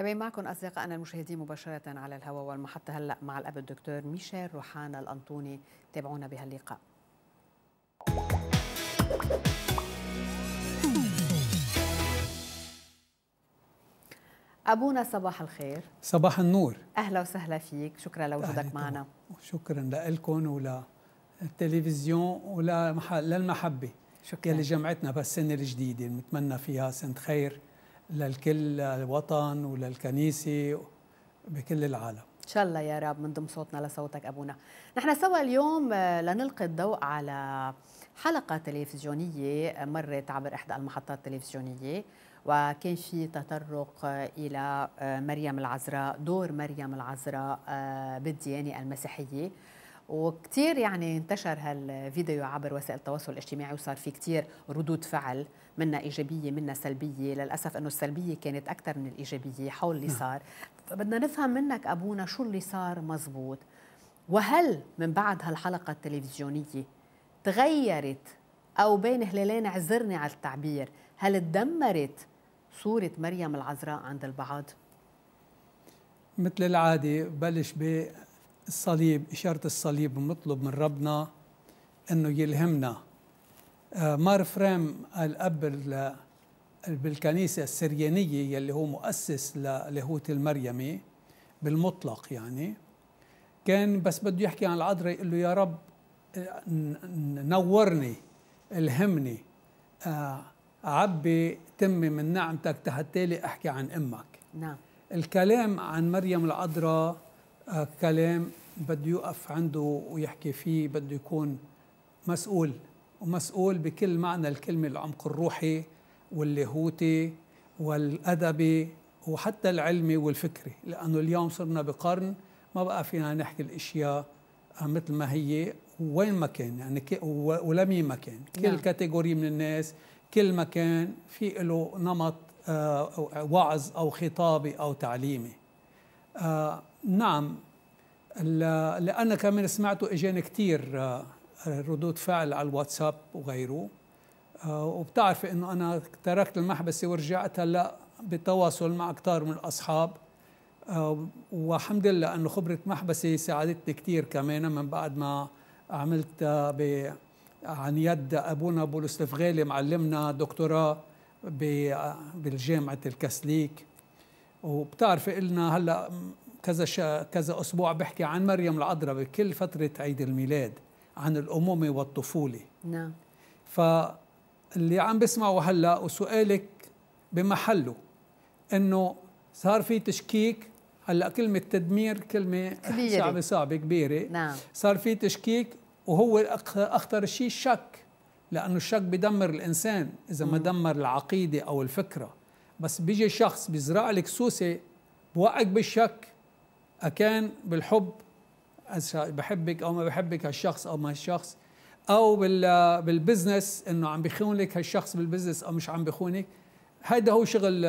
تمام معكم أصدقائنا المشاهدين مباشرة على الهواء والمحطة هلأ مع الأب الدكتور ميشيل روحانا الأنطوني تابعونا بهاللقاء أبونا صباح الخير صباح النور أهلا وسهلا فيك شكرا لوجودك معنا شكرا لكم وللتلفزيون وللمحبة شكرا يلي جمعتنا بهالسنة الجديدة نتمنى فيها سنة خير للكل الوطن وللكنيسة بكل العالم إن شاء الله يا رب من ضم صوتنا لصوتك أبونا نحن سوا اليوم آه، لنلقي الضوء على حلقة تلفزيونية مرت عبر إحدى المحطات التلفزيونية وكان في تطرق إلى آه، مريم العذراء دور مريم العذراء آه، بالديانة المسيحية وكتير يعني انتشر هالفيديو عبر وسائل التواصل الاجتماعي وصار في كتير ردود فعل منا إيجابية منا سلبية للأسف أنه السلبية كانت أكثر من الإيجابية حول اللي نعم. صار فبدنا نفهم منك أبونا شو اللي صار مزبوط وهل من بعد هالحلقة التلفزيونية تغيرت أو بين هلالين عذرني على التعبير هل تدمرت صورة مريم العذراء عند البعض؟ مثل العادة بلش ب الصليب إشارة الصليب مطلب من ربنا أنه يلهمنا آه، مار فريم الأب بالكنيسة السريانية يلي هو مؤسس للاهوت المريمي بالمطلق يعني كان بس بده يحكي عن العذراء يقول له يا رب آه، نورني الهمني آه، عبي تمي من نعمتك حتى لي احكي عن امك نعم الكلام عن مريم العذراء كلام بده يقف عنده ويحكي فيه بده يكون مسؤول ومسؤول بكل معنى الكلمة العمق الروحي واللاهوتي والأدبي وحتى العلمي والفكري لأنه اليوم صرنا بقرن ما بقى فينا نحكي الأشياء مثل ما هي وين ما كان يعني ولمين ما كان كل نعم. كاتيجوري من الناس كل مكان في له نمط آه وعظ أو خطابي أو تعليمي آه نعم لأنك كمان سمعته إجاني كتير آه، ردود فعل على الواتساب وغيره آه، وبتعرف انه انا تركت المحبسه ورجعت هلا بتواصل مع أكثر من الاصحاب آه، والحمد لله انه خبره محبسه ساعدتني كثير كمان من بعد ما عملت ب عن يد ابونا بولس الفغالي معلمنا دكتوراه بجامعه الكاسليك وبتعرفي قلنا هلا كذا شا كذا اسبوع بحكي عن مريم العذراء بكل فتره عيد الميلاد عن الامومه والطفوله نعم فاللي عم بسمعه هلا وسؤالك بمحله انه صار في تشكيك هلا كلمه تدمير كلمه كبيرة. صعبه صعبه كبيره نعم. صار في تشكيك وهو اخطر شيء الشك لانه الشك بدمر الانسان اذا ما دمر العقيده او الفكره بس بيجي شخص بيزرع لك سوسه بوقعك بالشك أكان بالحب بحبك أو ما بحبك هالشخص أو ما هالشخص أو بالبزنس إنه عم بيخون لك هالشخص بالبزنس أو مش عم بيخونك هيدا هو شغل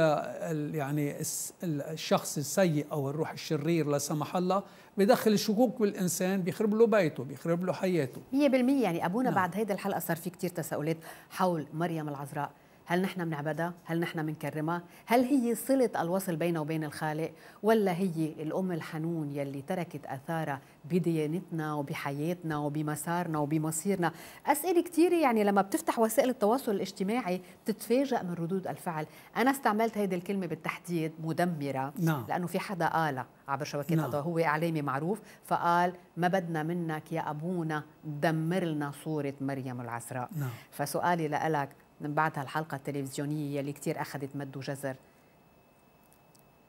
يعني الشخص السيء او الروح الشرير لا سمح الله بدخل الشكوك بالانسان بيخرب له بيته بيخرب له حياته 100% يعني ابونا نعم. بعد هيدا الحلقه صار في كثير تساؤلات حول مريم العذراء هل نحن بنعبدها؟ هل نحن بنكرمها؟ هل هي صلة الوصل بينه وبين الخالق؟ ولا هي الأم الحنون يلي تركت أثارها بديانتنا وبحياتنا وبمسارنا وبمصيرنا؟ أسئلة كثيرة يعني لما بتفتح وسائل التواصل الاجتماعي بتتفاجأ من ردود الفعل أنا استعملت هيدي الكلمة بالتحديد مدمرة نعم. لأنه في حدا قالها عبر شبكات نعم. هو إعلامي معروف فقال ما بدنا منك يا أبونا دمر لنا صورة مريم العسراء نعم. فسؤالي لك من بعد هالحلقة التلفزيونية يلي كتير أخذت مد وجزر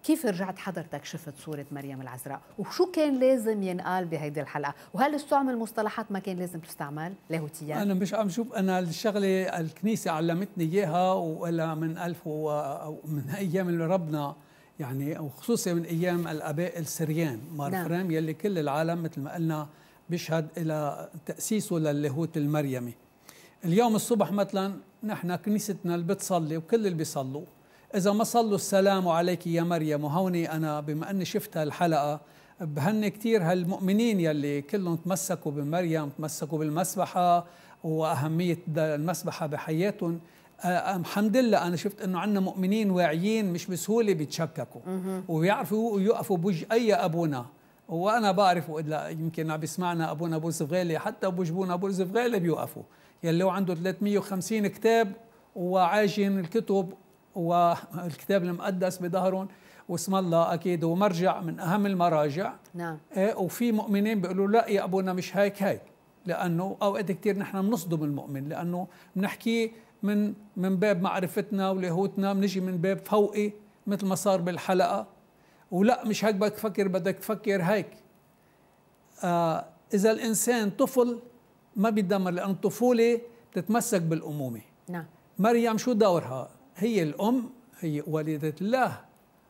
كيف رجعت حضرتك شفت صورة مريم العذراء وشو كان لازم ينقال بهيدي الحلقة وهل استعمل مصطلحات ما كان لازم تستعمل لاهوتيا أنا مش عم شوف أنا الشغلة الكنيسة علمتني إياها ولا من ألف و... أو من أيام ربنا يعني وخصوصا من أيام الآباء السريان مار نعم. فرام يلي كل العالم مثل ما قلنا بيشهد إلى تأسيسه للاهوت المريمي اليوم الصبح مثلا نحن كنيستنا اللي بتصلي وكل اللي بيصلوا إذا ما صلوا السلام عليك يا مريم وهوني أنا بما أني شفت هالحلقة بهني كثير هالمؤمنين يلي كلهم تمسكوا بمريم تمسكوا بالمسبحة وأهمية المسبحة بحياتهم الحمد لله أنا شفت أنه عندنا مؤمنين واعيين مش بسهولة بيتشككوا وبيعرفوا يقفوا بوج أي أبونا وأنا بعرف يمكن عم بيسمعنا أبونا أبو زفغالي حتى بوجبونا أبو زفغالي بيوقفوا يلي هو عنده 350 كتاب وعاجن الكتب والكتاب المقدس بظهرهم واسم الله اكيد ومرجع من اهم المراجع نعم إيه، وفي مؤمنين بيقولوا لا يا ابونا مش هيك هيك لانه اوقات كثير نحن بنصدم المؤمن لانه بنحكي من من باب معرفتنا ولاهوتنا بنجي من باب فوقي مثل ما صار بالحلقه ولا مش هيك بدك تفكر بدك تفكر هيك آه اذا الانسان طفل ما بيتدمر لأن الطفولة بتتمسك بالأمومة نعم مريم شو دورها؟ هي الأم هي والدة الله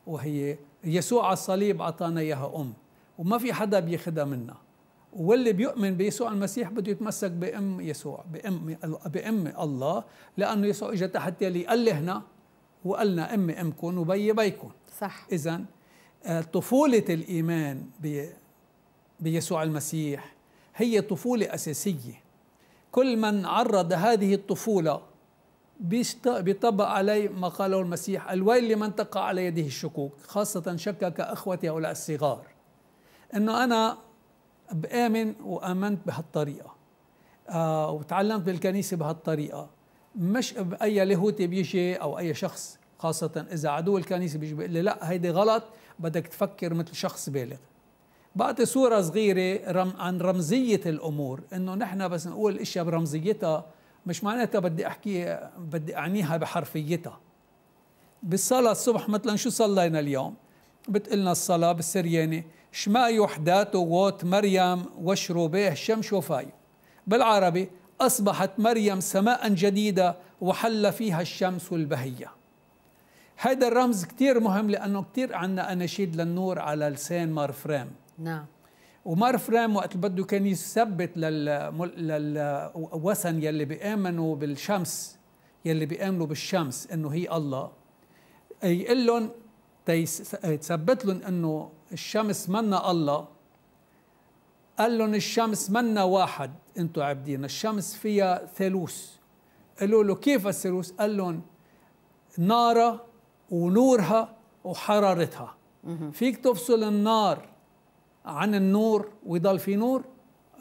وهي يسوع على الصليب أعطانا إياها أم وما في حدا بيخدها منا واللي بيؤمن بيسوع المسيح بده يتمسك بأم يسوع بأم بأم الله لأنه يسوع إجا تحت يلي قلهنا وقالنا أمي أمكم وبي بيكم صح إذا آه، طفولة الإيمان بيسوع المسيح هي طفولة أساسية كل من عرض هذه الطفولة بيطبق عليه ما قاله المسيح الويل لمن تقع على يده الشكوك خاصة شكك أخوتي هؤلاء الصغار أنه أنا بآمن وآمنت بهالطريقة آه وتعلمت بالكنيسة بهالطريقة مش بأي لاهوتي بيجي أو أي شخص خاصة إذا عدو الكنيسة بيجي بيقول لي لا هيدي غلط بدك تفكر مثل شخص بالغ بعطي صورة صغيرة رم عن رمزية الأمور إنه نحن بس نقول الأشياء برمزيتها مش معناتها بدي أحكي بدي أعنيها بحرفيتها بالصلاة الصبح مثلا شو صلينا اليوم بتقلنا الصلاة بالسرياني شمايو حداته ووت مريم وشروبيه شمش وفاي بالعربي أصبحت مريم سماء جديدة وحل فيها الشمس البهية هذا الرمز كتير مهم لأنه كتير عنا أناشيد للنور على لسان فريم نعم ومار فرام وقت بده كان يثبت للوثن يلي بيامنوا بالشمس يلي بيامنوا بالشمس انه هي الله يقول لهم تثبت لهم انه الشمس منا الله قال لهم الشمس منا واحد انتم عبدين الشمس فيها ثالوث قالوا له كيف الثالوث قال لهم نارها ونورها وحرارتها فيك تفصل النار عن النور ويضل في نور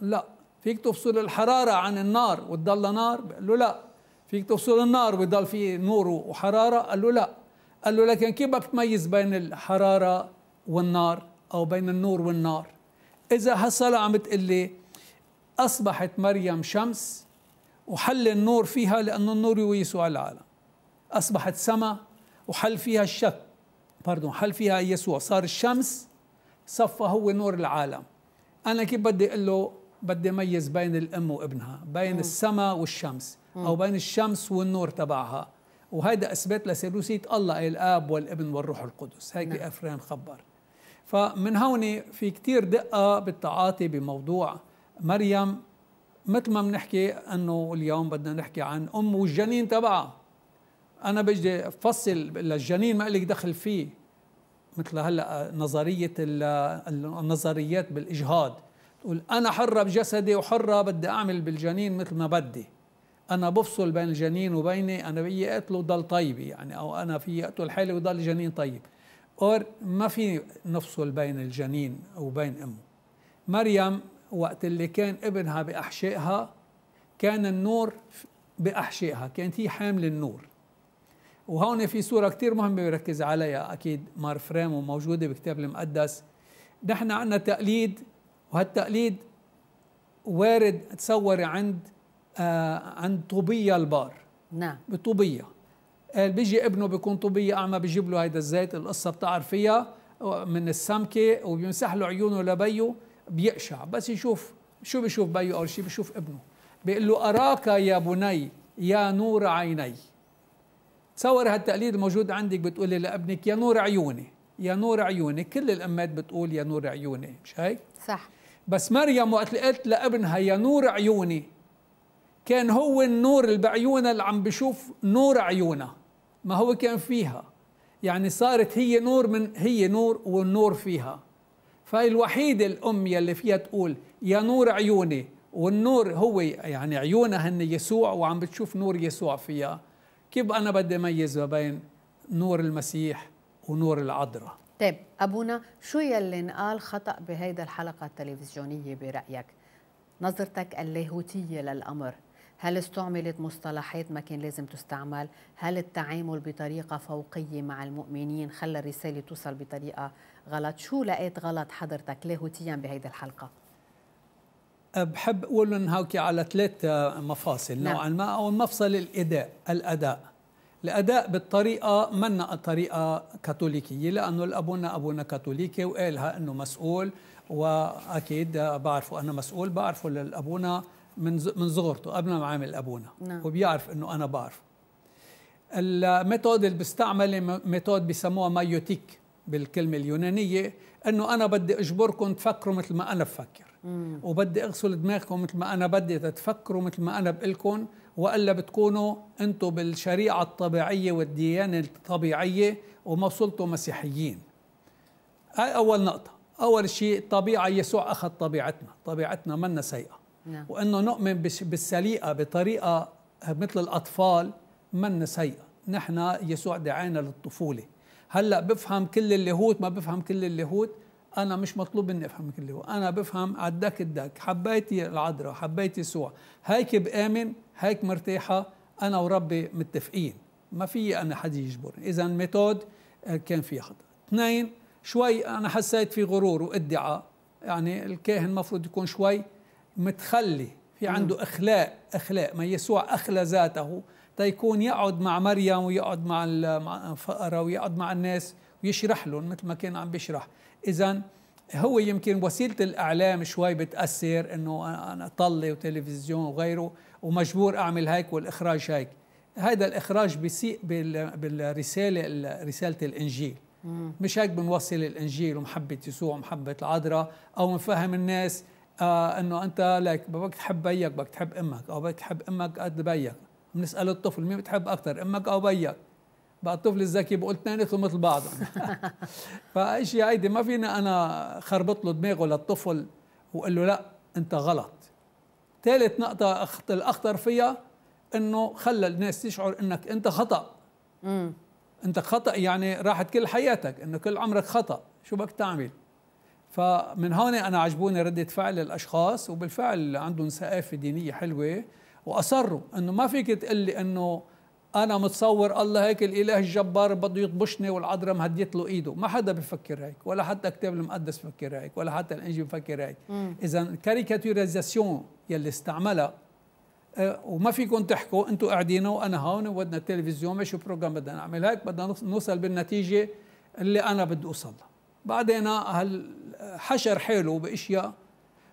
لا فيك تفصل الحرارة عن النار وتضل نار قال له لا فيك تفصل النار ويضل في نور وحرارة قال له لا قال له لكن كيف بدك تميز بين الحرارة والنار أو بين النور والنار إذا هالصلاة عم لي أصبحت مريم شمس وحل النور فيها لأنه النور يسوع العالم أصبحت سماء وحل فيها الشك برضو حل فيها يسوع صار الشمس صفى هو نور العالم انا كيف بدي اقول له بدي ميز بين الام وابنها بين السماء والشمس او بين الشمس والنور تبعها وهذا اثبات لثالوثيه الله الاب والابن والروح القدس هيك نعم. افران خبر فمن هون في كتير دقه بالتعاطي بموضوع مريم مثل ما بنحكي انه اليوم بدنا نحكي عن ام والجنين تبعها انا بجي افصل للجنين ما لك دخل فيه مثل هلا نظريه النظريات بالاجهاض تقول انا حره بجسدي وحره بدي اعمل بالجنين مثل ما بدي انا بفصل بين الجنين وبيني انا بدي اقتله وضل طيبه يعني او انا في اقتل حالي وضل الجنين طيب اور ما في نفصل بين الجنين وبين امه مريم وقت اللي كان ابنها باحشائها كان النور باحشائها كانت هي حامل النور وهون في صورة كثير مهمة بيركز عليها أكيد مار فريم وموجودة بكتاب المقدس نحن عندنا تقليد وهالتقليد وارد تصوري عند آه عند طوبية البار نعم بطوبية بيجي ابنه بيكون طوبية أعمى بيجيب له هيدا الزيت القصة بتعرفيها من السمكة وبيمسح له عيونه لبيه بيقشع بس يشوف شو بيشوف بيه أول شيء بيشوف ابنه بيقول له أراك يا بني يا نور عيني تصور هالتقليد الموجود عندك بتقولي لابنك يا نور عيوني يا نور عيوني كل الامات بتقول يا نور عيوني مش هيك صح بس مريم وقت قالت لابنها يا نور عيوني كان هو النور اللي بعيونها اللي عم بشوف نور عيونها ما هو كان فيها يعني صارت هي نور من هي نور والنور فيها فهي الوحيدة الأم يلي فيها تقول يا نور عيوني والنور هو يعني عيونها هن يسوع وعم بتشوف نور يسوع فيها كيف أنا بدي أميز ما بين نور المسيح ونور العذراء طيب أبونا شو يلي انقال خطأ بهيدا الحلقة التلفزيونية برأيك نظرتك اللاهوتية للأمر هل استعملت مصطلحات ما كان لازم تستعمل هل التعامل بطريقة فوقية مع المؤمنين خلى الرسالة توصل بطريقة غلط شو لقيت غلط حضرتك لاهوتيا بهيدي الحلقة بحب اقول لهم على ثلاث مفاصل نعم. نوعا ما او مفصل الاداء الاداء الاداء بالطريقه منا طريقه كاثوليكيه لانه الابونا ابونا كاثوليكي وقالها انه مسؤول واكيد بعرفه انا مسؤول بعرفه للابونا من من صغرته قبل ما عامل ابونا نعم. وبيعرف انه انا بعرفه الميثود اللي بستعمله ميثود بسموها مايوتيك بالكلمه اليونانيه انه انا بدي اجبركم تفكروا مثل ما انا بفكر وبدي اغسل دماغكم مثل ما انا بدي تتفكروا مثل ما انا بقلكم والا بتكونوا انتم بالشريعه الطبيعيه والديانه الطبيعيه وما وصلتوا مسيحيين هاي اول نقطه اول شيء طبيعه يسوع اخذ طبيعتنا طبيعتنا منا سيئه نعم. وانه نؤمن بالسليقه بطريقه مثل الاطفال منا سيئه نحن يسوع دعانا للطفوله هلا بفهم كل اللاهوت ما بفهم كل اللاهوت انا مش مطلوب مني افهم اللي هو انا بفهم عداك الدك حبيتي العذراء حبيتي سوا هيك بامن هيك مرتاحه انا وربي متفقين ما في انا حد يجبرني اذا ميثود آه، كان في خطا اثنين شوي انا حسيت في غرور وادعاء يعني الكاهن المفروض يكون شوي متخلي في عنده اخلاق اخلاق ما يسوع اخلى ذاته تيكون يقعد مع مريم ويقعد مع الفقراء ويقعد مع الناس ويشرح لهم مثل ما كان عم بيشرح اذا هو يمكن وسيله الاعلام شوي بتاثر انه انا طله وتلفزيون وغيره ومجبور اعمل هيك والاخراج هيك هذا الاخراج بيسيء بالرساله رساله الانجيل مش هيك بنوصل الانجيل ومحبه يسوع ومحبه العذراء او بنفهم الناس آه انه انت لك بدك تحب بيك بدك تحب امك او بدك تحب امك قد بيك بنسال الطفل مين بتحب اكثر امك او بيك بقى الطفل الذكي بقول اثنيناتهم مثل بعضهم فاشي هيدي ما فينا انا خربط له دماغه للطفل وقول له لا انت غلط ثالث نقطه الاخطر فيها انه خلى الناس تشعر انك انت خطا مم. انت خطا يعني راحت كل حياتك انه كل عمرك خطا شو بدك تعمل فمن هون انا عجبوني رده فعل الاشخاص وبالفعل عندهم ثقافه دينيه حلوه واصروا انه ما فيك تقول لي انه انا متصور الله هيك الاله الجبار بده يطبشني والعذراء مهديت له ايده ما حدا بفكر هيك ولا حتى الكتاب المقدس بفكر هيك ولا حتى الانجيل بفكر هيك اذا الكاريكاتوريزاسيون يلي استعملها آه، وما فيكم تحكوا انتم قاعدين وانا هون وبدنا التلفزيون مش بروجرام بدنا نعمل هيك بدنا نوصل بالنتيجه اللي انا بدي اوصلها بعدين هل حشر حيله باشياء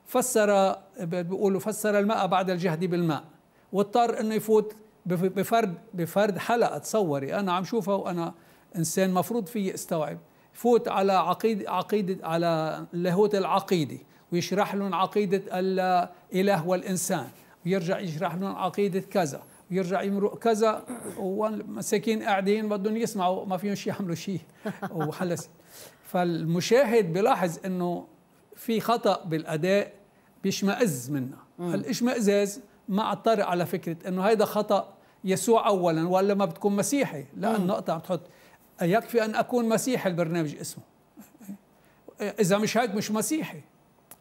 فسر بيقولوا فسر الماء بعد الجهد بالماء واضطر انه يفوت بفرد بفرد حلقه تصوري انا عم شوفها وانا انسان مفروض في استوعب فوت على عقيد عقيده على لاهوت العقيده ويشرح لهم عقيده الاله والانسان ويرجع يشرح لهم عقيده كذا ويرجع يمرق كذا ومساكين قاعدين بدهم يسمعوا ما فيهم شيء يعملوا شيء وحلس فالمشاهد بلاحظ انه في خطا بالاداء بيشمئز منا الاشمئزاز ما اطلع على فكره انه هيدا خطا يسوع اولا ولا ما بتكون مسيحي لا النقطه عم تحط يكفي ان اكون مسيحي البرنامج اسمه اذا مش هيك مش مسيحي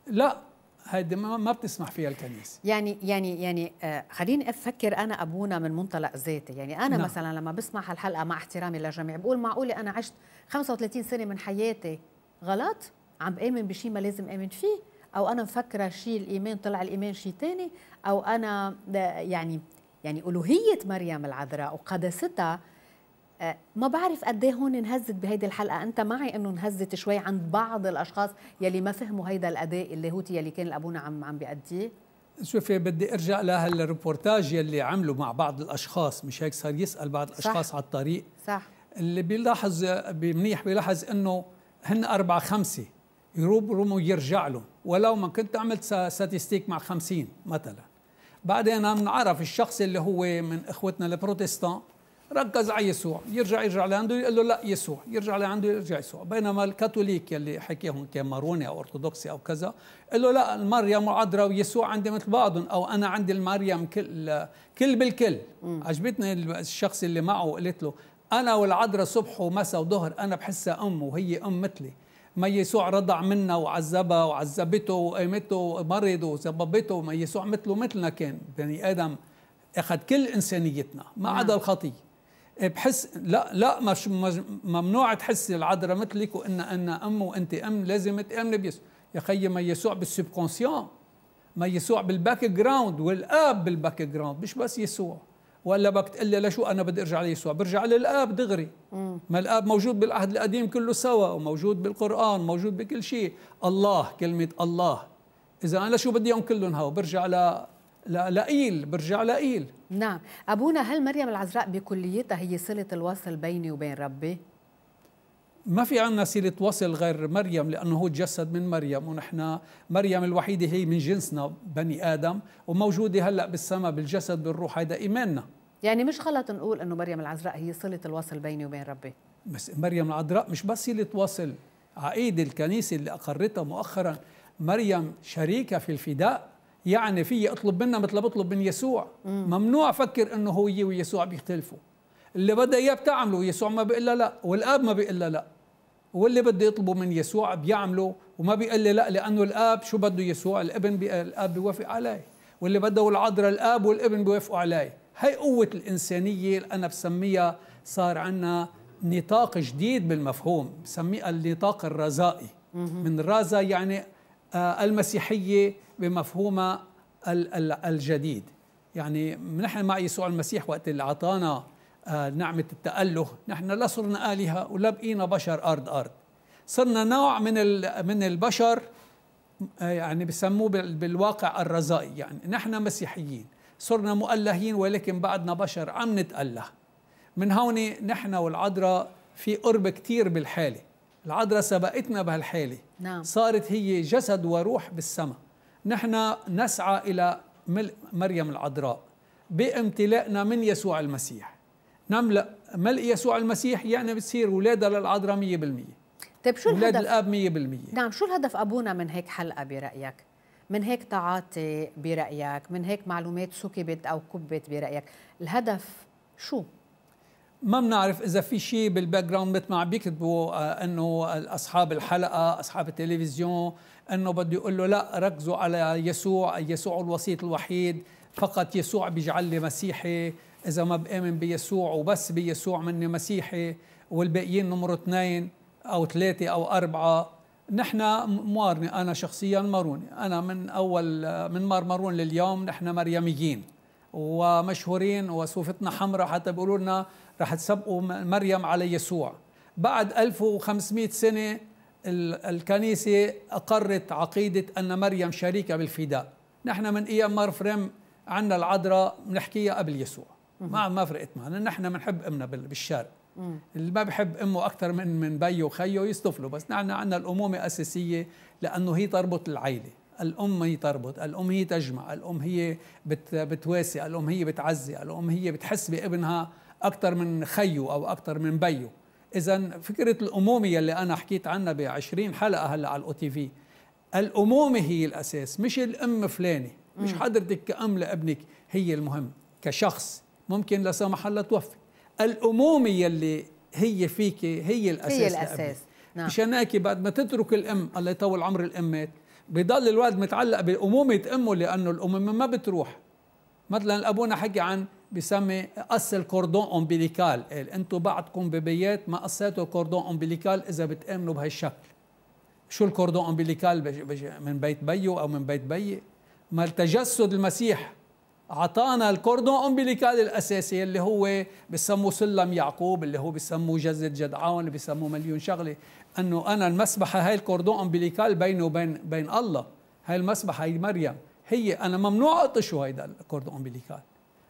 لا هيدي ما بتسمح فيها الكنيسه يعني يعني يعني آه، خليني افكر انا ابونا من منطلق ذاتي يعني انا نعم. مثلا لما بسمع هالحلقه مع احترامي للجميع بقول معقوله انا عشت 35 سنه من حياتي غلط عم بامن بشيء ما لازم امن فيه او انا مفكره شيء الايمان طلع الايمان شيء ثاني او انا يعني يعني الوهيه مريم العذراء وقداستها آه، ما بعرف قد ايه هون انهزت بهيدي الحلقه انت معي انه انهزت شوي عند بعض الاشخاص يلي ما فهموا هيدا الاداء اللاهوتي يلي كان الابونا عم عم بيأديه شوفي بدي ارجع لهالريبورتاج يلي عملوا مع بعض الاشخاص مش هيك صار يسال بعض الاشخاص صح. على الطريق صح اللي بيلاحظ منيح بيلاحظ انه هن اربعه خمسه يروم يرجع له ولو ما كنت عملت ستاتستيك مع خمسين مثلا بعدين بنعرف الشخص اللي هو من اخوتنا البروتستان ركز على يسوع يرجع يرجع لعنده يقول له لا يسوع يرجع لعنده يرجع يسوع بينما الكاثوليك يلي حكيهم ماروني او ارثوذكسي او كذا قال له لا المريم وعذراء ويسوع عندي مثل بعضهم او انا عندي المريم كل كل بالكل عجبتني الشخص اللي معه قلت له انا والعذراء صبح ومساء وظهر انا بحسها ام وهي ام مثلي ما يسوع رضع منا وعذبها وعذبته وقامته ومرض وسببته ما يسوع مثله مثلنا كان بني ادم اخذ كل انسانيتنا ما عدا نعم. الخطيه إيه، بحس لا لا مش ممنوع تحسي العذراء مثلك وان انا ام وانت ام لازم تامني بيسوع يا خيي ما يسوع بالسبكونسيون ما يسوع بالباك جراوند والاب بالباك جراوند مش بس يسوع ولا بدك تقول لي لشو انا بدي ارجع ليسوع برجع للاب دغري ما الاب موجود بالعهد القديم كله سوا وموجود بالقران موجود بكل شيء الله كلمه الله اذا انا لشو بدي اياهم كلهم هوا برجع ل لقيل برجع لقيل نعم ابونا هل مريم العذراء بكليتها هي صله الوصل بيني وبين ربي ما في عنا سيرة وصل غير مريم لأنه هو تجسد من مريم ونحن مريم الوحيدة هي من جنسنا بني آدم وموجودة هلأ بالسماء بالجسد بالروح هذا إيماننا يعني مش غلط نقول انه مريم العذراء هي صله الوصل بيني وبين ربي بس مريم العذراء مش بس صله وصل عقيد الكنيسه اللي اقرتها مؤخرا مريم شريكه في الفداء يعني في اطلب منها مثل بطلب من يسوع مم. ممنوع افكر انه هو ويسوع بيختلفوا اللي بدها اياه بتعمله يسوع ما بيقول لا والاب ما بيقول لا واللي بده يطلبه من يسوع بيعمله وما بيقول لي لا لانه الاب شو بده يسوع الابن بي... الاب بيوافق عليه واللي بده العذراء الاب والابن بيوافقوا عليه هي قوة الإنسانية اللي أنا بسميها صار عنا نطاق جديد بالمفهوم بسميها النطاق الرزائي من رازا يعني آه، المسيحية بمفهومها الجديد يعني نحن مع يسوع المسيح وقت اللي أعطانا آه، نعمة التأله نحن لا صرنا آلهة ولا بقينا بشر أرض أرض صرنا نوع من من البشر آه، يعني بسموه بالواقع الرزائي يعني نحن مسيحيين صرنا مؤلهين ولكن بعدنا بشر عم نتأله من هون نحن والعذراء في قرب كتير بالحالة العذراء سبقتنا بهالحالة نعم. صارت هي جسد وروح بالسماء نحن نسعى إلى ملء مريم العذراء بامتلائنا من يسوع المسيح نملأ ملء يسوع المسيح يعني بتصير ولادة للعذراء 100% طيب شو الهدف؟ ولاد الاب 100% نعم شو الهدف ابونا من هيك حلقه برايك؟ من هيك تعاطي برأيك من هيك معلومات سكبت أو كبت برأيك الهدف شو؟ ما بنعرف اذا في شيء بالباك جراوند مثل ما عم بيكتبوا آه، انه اصحاب الحلقه اصحاب التلفزيون انه بده يقول له لا ركزوا على يسوع يسوع الوسيط الوحيد فقط يسوع بيجعل لي مسيحي اذا ما بامن بيسوع وبس بيسوع مني مسيحي والباقيين نمره اثنين او ثلاثه او اربعه نحن موارني أنا شخصيا ماروني أنا من أول من مار مارون لليوم نحن مريميين ومشهورين وسوفتنا حمراء حتى بيقولوا لنا رح تسبقوا مريم على يسوع بعد 1500 سنة الكنيسة أقرت عقيدة أن مريم شريكة بالفداء نحن من أيام مار فريم عندنا العذراء بنحكيها قبل يسوع ما ما فرقت معنا نحن بنحب امنا بالشارع اللي ما بحب امه اكثر من من بيه وخيه يصدف له بس نحن عندنا الامومه اساسيه لانه هي تربط العيله الام هي تربط الام هي تجمع الام هي بت بتواسي الام هي بتعزي الام هي بتحس بابنها اكثر من خيه او اكثر من بيه اذا فكره الامومه يلي انا حكيت عنها ب 20 حلقه هلا على الاو تي في الامومه هي الاساس مش الام فلانه مش حضرتك كأم لابنك هي المهم كشخص ممكن لا سمح الله توفي الاموميه اللي هي فيك هي الاساس هي الاساس نعم مشان هيك بعد ما تترك الام الله يطول عمر الامات بضل الولد متعلق بامومه امه لانه الامومه ما بتروح مثلا ابونا حكي عن بسمي قص الكوردون امبليكال قال انتم بعدكم ببيات ما قصيتوا الكوردون امبليكال اذا بتامنوا بهالشكل شو الكوردون امبليكال من بيت بيو او من بيت بيي ما التجسد المسيح اعطانا الكوردون امبليكال الاساسي اللي هو بسموه سلم يعقوب اللي هو بسموه جزة جدعان اللي بسموه مليون شغله انه انا المسبحه هاي الكوردون امبليكال بينه وبين بين الله هاي المسبحه هي مريم هي انا ممنوع اطشه هيدا الكوردون امبليكال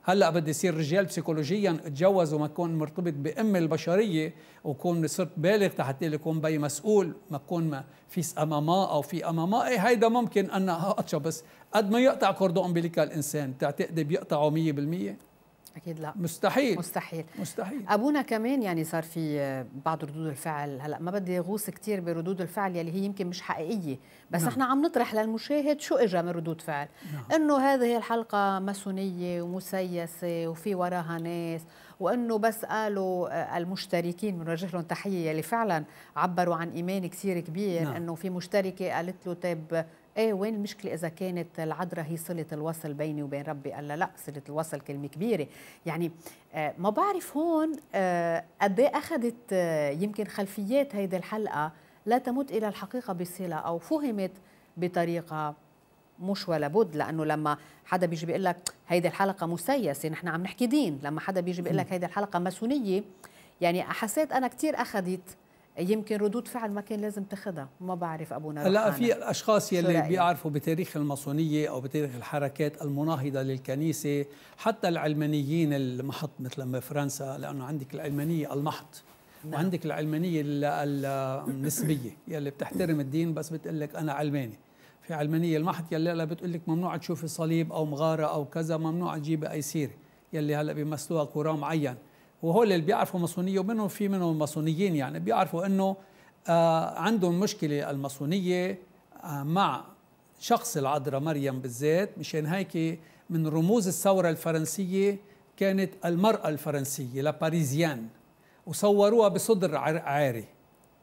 هلا بدي يصير رجال بسيكولوجيا اتجوز وما اكون مرتبط بام البشريه وكون صرت بالغ حتى يكون بي مسؤول ما اكون ما في اماما او في اماما اي هيدا ممكن ان اتشا بس قد ما يقطع كوردون امبليكال الانسان تعتقد بيقطعه 100% اكيد لا مستحيل مستحيل مستحيل ابونا كمان يعني صار في آه، بعض ردود الفعل هلا ما بدي اغوص كثير بردود الفعل يلي هي يمكن مش حقيقيه بس نعم. احنا عم نطرح للمشاهد شو اجى من ردود فعل نعم. انه هذه الحلقه ماسونيه ومسيسه وفي وراها ناس وانه بس قالوا آه، المشتركين بنوجه لهم تحيه يلي فعلا عبروا عن ايمان كثير كبير نعم. انه في مشتركه قالت له طيب ايه وين المشكله اذا كانت العذراء هي صله الوصل بيني وبين ربي قال لا لا صله الوصل كلمه كبيره يعني آه، ما بعرف هون آه، قد ايه اخذت آه، يمكن خلفيات هيدي الحلقه لا تمت الى الحقيقه بصله او فهمت بطريقه مش ولا بد لانه لما حدا بيجي بيقول لك هيدي الحلقه مسيسه نحن عم نحكي دين لما حدا بيجي بيقول لك هيدي الحلقه ماسونيه يعني حسيت انا كثير اخذت يمكن ردود فعل ما كان لازم تاخذها ما بعرف ابو ابونا هلا في الاشخاص يلي بيعرفوا بتاريخ الماسونيه او بتاريخ الحركات المناهضه للكنيسه حتى العلمانيين المحط مثل ما فرنسا لانه عندك العلمانيه المحط نعم. وعندك العلمانيه النسبيه يلي بتحترم الدين بس بتقول لك انا علماني في علمانيه المحط يلي هلا بتقول لك ممنوع تشوفي صليب او مغاره او كذا ممنوع تجيبي اي سيره يلي هلا بيمثلوها قرى معين وهو اللي بيعرفوا ماسونيه ومنهم في منهم ماسونيين يعني بيعرفوا انه آه عندهم مشكله الماسونيه آه مع شخص العذراء مريم بالذات مشان هيك من رموز الثوره الفرنسيه كانت المراه الفرنسيه لباريزيان وصوروها بصدر عاري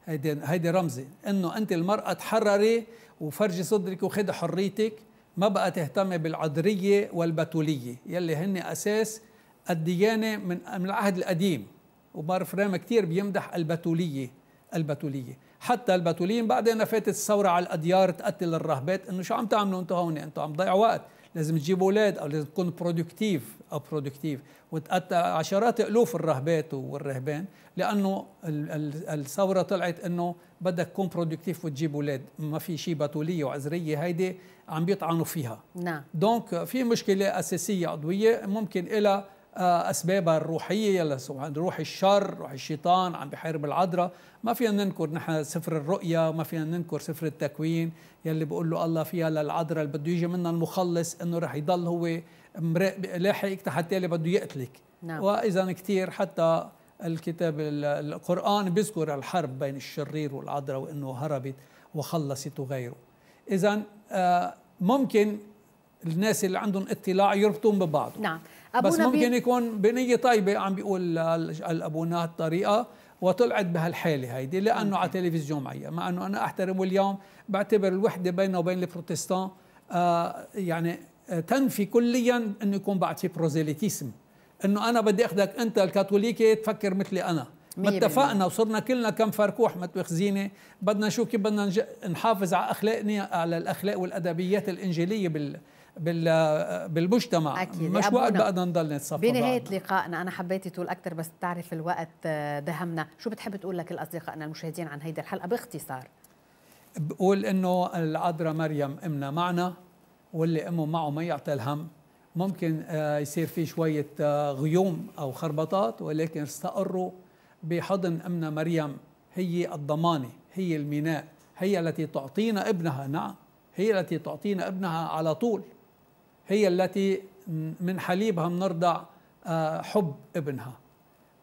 هيدي هيدي رمزي انه انت المراه تحرري وفرجي صدرك وخذي حريتك ما بقى تهتمي بالعذريه والبتوليه يلي هن اساس الديانة من من العهد القديم ومار فريم كثير بيمدح البتولية البتولية حتى البتوليين بعدين فاتت الثورة على الأديار تقتل الرهبات إنه شو عم تعملوا أنتم هون أنتم عم تضيعوا وقت لازم تجيبوا أولاد أو لازم تكون برودكتيف أو برودكتيف وتقتل عشرات ألوف الرهبات والرهبان لأنه الثورة طلعت إنه بدك تكون برودكتيف وتجيب أولاد ما في شيء بتولية وعذرية هيدي عم بيطعنوا فيها نعم دونك في مشكلة أساسية عضوية ممكن إلها آه، اسبابها الروحيه يلا سواء روح الشر روح الشيطان عم بحارب العذراء ما فينا ننكر نحن سفر الرؤيا ما فينا ننكر سفر التكوين يلي بقول له الله فيها للعذراء اللي بده يجي منها المخلص انه رح يضل هو لاحقك حتى اللي بده يقتلك نعم. واذا كثير حتى الكتاب القران بيذكر الحرب بين الشرير والعذراء وانه هربت وخلصت وغيره اذا آه، ممكن الناس اللي عندهم اطلاع يربطون ببعض نعم أبونا بس ممكن يكون بنية طيبة عم بيقول الأبونات طريقة وطلعت بهالحالة هيدي لأنه على تلفزيون معي مع أنه أنا أحترمه اليوم بعتبر الوحدة بينه وبين البروتستان آه يعني آه، تنفي كليا أنه يكون بعد في بروزيليتيسم أنه أنا بدي أخذك أنت الكاثوليكي تفكر مثلي أنا ما اتفقنا وصرنا كلنا كم فركوح ما بدنا نشوف كيف بدنا نحافظ على اخلاقنا على الاخلاق والادبيات الانجيليه بال بالمجتمع أكيد. مش وقت بدنا نضل نتصفى بنهاية لقائنا أنا حبيت تقول أكثر بس تعرف الوقت آه، دهمنا شو بتحب تقول لك لأصدقائنا المشاهدين عن هيدي الحلقة باختصار بقول إنه العذراء مريم أمنا معنا واللي أمه معه ما يعطي الهم ممكن آه، يصير في شوية آه، غيوم أو خربطات ولكن استقروا بحضن أمنا مريم هي الضمانة هي الميناء هي التي تعطينا ابنها نعم هي التي تعطينا ابنها على طول هي التي من حليبها بنرضع آه، حب ابنها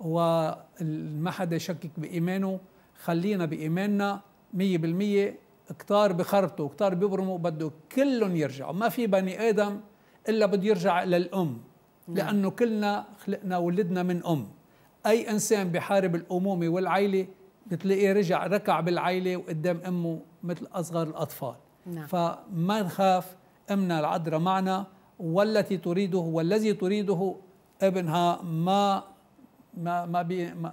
وما حدا يشكك بإيمانه خلينا بإيماننا مية بالمية كتار بخربطوا كتار بيبرموا بده كلهم يرجعوا ما في بني آدم إلا بده يرجع للأم نعم. لأنه كلنا خلقنا ولدنا من أم أي إنسان بحارب الأمومة والعيلة بتلاقيه رجع ركع بالعيلة وقدام أمه مثل أصغر الأطفال نعم. فما نخاف أمنا العذر معنا والتي تريده والذي تريده ابنها ما ما ما بي ما,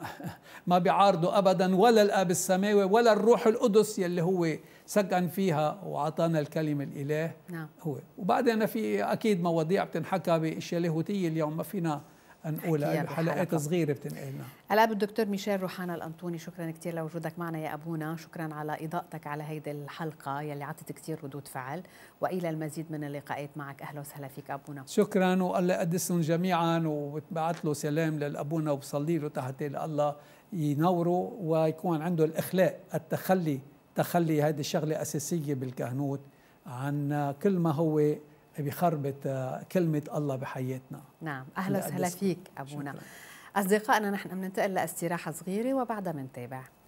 ما بيعارضه ابدا ولا الاب السماوي ولا الروح القدس يلي هو سكن فيها واعطانا الكلمه الاله نعم. هو وبعدين في اكيد مواضيع بتنحكى باشياء لاهوتيه اليوم ما فينا نقول يعني حلقات صغيره بتنقلنا الاب الدكتور ميشيل روحانا الانطوني شكرا كثير لوجودك معنا يا ابونا شكرا على اضاءتك على هيدي الحلقه يلي عطت كثير ردود فعل والى المزيد من اللقاءات معك اهلا وسهلا فيك ابونا شكرا والله يقدسهم جميعا وبتبعت له سلام للابونا وبصلي له تحت الله ينوره ويكون عنده الاخلاق التخلي تخلي هذه الشغله اساسيه بالكهنوت عن كل ما هو بخربت آه، كلمة الله بحياتنا نعم أهلا وسهلا فيك أبونا شكرا. أصدقائنا نحن بننتقل لاستراحة صغيرة وبعدها بنتابع